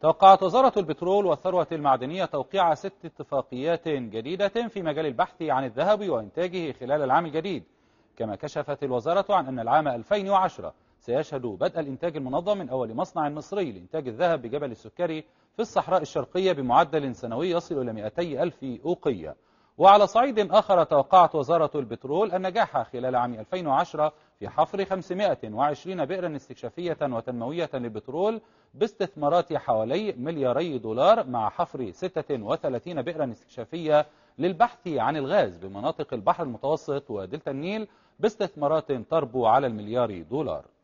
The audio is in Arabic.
توقعت وزارة البترول والثروة المعدنية توقيع ست اتفاقيات جديدة في مجال البحث عن الذهب وإنتاجه خلال العام الجديد كما كشفت الوزارة عن أن العام 2010 سيشهد بدء الإنتاج المنظم من أول مصنع مصري لإنتاج الذهب بجبل السكري في الصحراء الشرقية بمعدل سنوي يصل إلى 200 ألف أوقية وعلى صعيد آخر توقعت وزارة البترول النجاح خلال عام 2010 في حفر 520 بئرا استكشافية وتنموية للبترول باستثمارات حوالي ملياري دولار مع حفر 36 بئرا استكشافية للبحث عن الغاز بمناطق البحر المتوسط ودلتا النيل باستثمارات تربو على المليار دولار